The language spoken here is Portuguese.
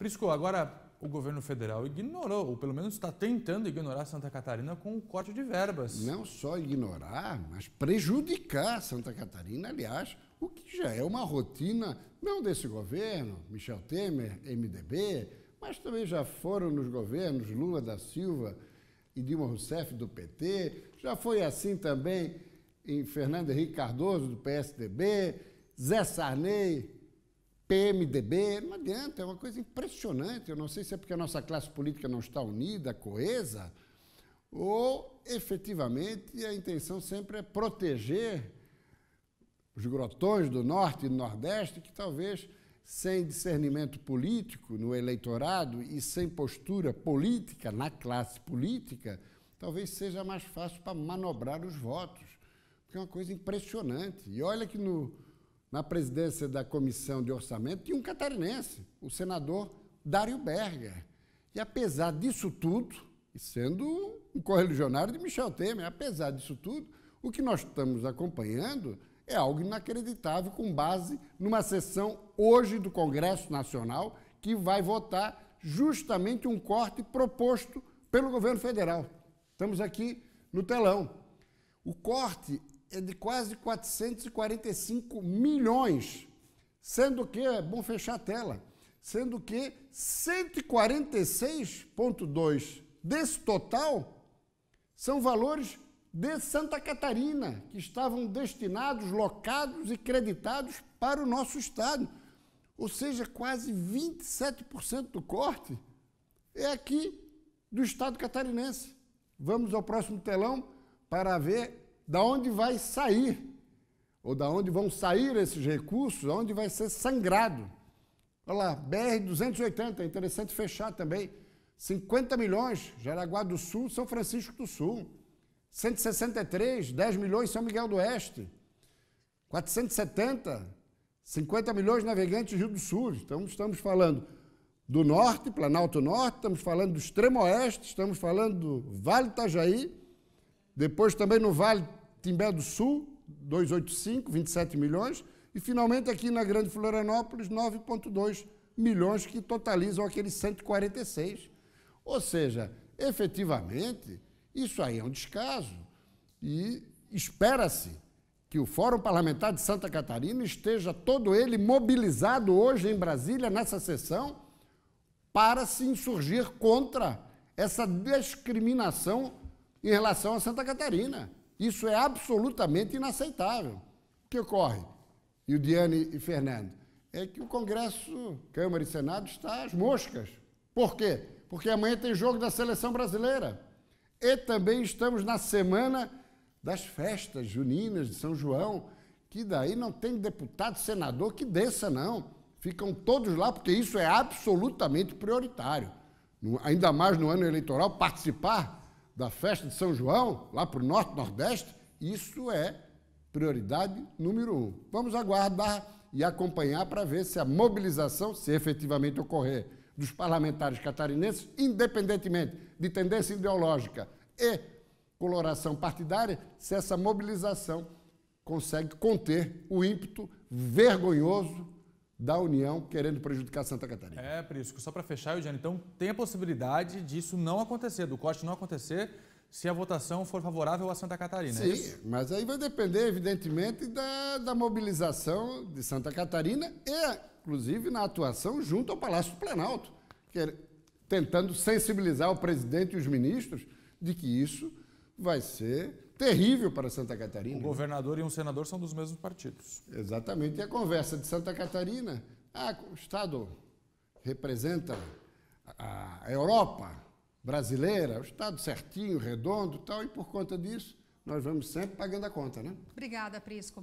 Prisco, agora o governo federal ignorou, ou pelo menos está tentando ignorar Santa Catarina com o corte de verbas. Não só ignorar, mas prejudicar Santa Catarina, aliás, o que já é uma rotina, não desse governo, Michel Temer, MDB, mas também já foram nos governos Lula da Silva e Dilma Rousseff do PT, já foi assim também em Fernando Henrique Cardoso do PSDB, Zé Sarney PMDB, não adianta, é uma coisa impressionante. Eu não sei se é porque a nossa classe política não está unida, coesa, ou efetivamente a intenção sempre é proteger os grotões do Norte e do Nordeste, que talvez sem discernimento político no eleitorado e sem postura política na classe política, talvez seja mais fácil para manobrar os votos, porque é uma coisa impressionante. E olha que no na presidência da Comissão de Orçamento, tinha um catarinense, o senador Dário Berger. E apesar disso tudo, e sendo um correligionário de Michel Temer, apesar disso tudo, o que nós estamos acompanhando é algo inacreditável com base numa sessão hoje do Congresso Nacional que vai votar justamente um corte proposto pelo governo federal. Estamos aqui no telão. O corte é de quase 445 milhões, sendo que, é bom fechar a tela, sendo que 146,2 desse total são valores de Santa Catarina, que estavam destinados, locados e creditados para o nosso Estado. Ou seja, quase 27% do corte é aqui do Estado catarinense. Vamos ao próximo telão para ver da onde vai sair, ou da onde vão sair esses recursos, onde vai ser sangrado. Olha lá, BR-280, é interessante fechar também. 50 milhões, Jaraguá do Sul, São Francisco do Sul. 163, 10 milhões, São Miguel do Oeste. 470, 50 milhões navegantes Rio do Sul. Então, estamos falando do Norte, Planalto Norte, estamos falando do Extremo Oeste, estamos falando do Vale Itajaí, depois também no Vale Timbé do Sul, 285, 27 milhões. E finalmente aqui na Grande Florianópolis, 9,2 milhões, que totalizam aqueles 146. Ou seja, efetivamente, isso aí é um descaso. E espera-se que o Fórum Parlamentar de Santa Catarina esteja todo ele mobilizado hoje em Brasília, nessa sessão, para se insurgir contra essa discriminação em relação a Santa Catarina. Isso é absolutamente inaceitável. O que ocorre, Ildiane e Fernando? É que o Congresso, Câmara e Senado está às moscas. Por quê? Porque amanhã tem jogo da seleção brasileira. E também estamos na semana das festas juninas de São João, que daí não tem deputado, senador que desça, não. Ficam todos lá, porque isso é absolutamente prioritário. ainda mais no ano eleitoral, participar da festa de São João, lá para o norte, nordeste, isso é prioridade número um. Vamos aguardar e acompanhar para ver se a mobilização, se efetivamente ocorrer, dos parlamentares catarinenses, independentemente de tendência ideológica e coloração partidária, se essa mobilização consegue conter o ímpeto vergonhoso da União querendo prejudicar Santa Catarina. É, Prisco, só para fechar, Eugênio, então tem a possibilidade disso não acontecer, do corte não acontecer, se a votação for favorável a Santa Catarina. É Sim, é mas aí vai depender, evidentemente, da, da mobilização de Santa Catarina e, inclusive, na atuação junto ao Palácio do Planalto, é, tentando sensibilizar o presidente e os ministros de que isso vai ser terrível para Santa Catarina. O né? governador e um senador são dos mesmos partidos. Exatamente. E a conversa de Santa Catarina, ah, o Estado representa a Europa brasileira, o Estado certinho, redondo tal, e por conta disso nós vamos sempre pagando a conta, né? Obrigada, Prisco.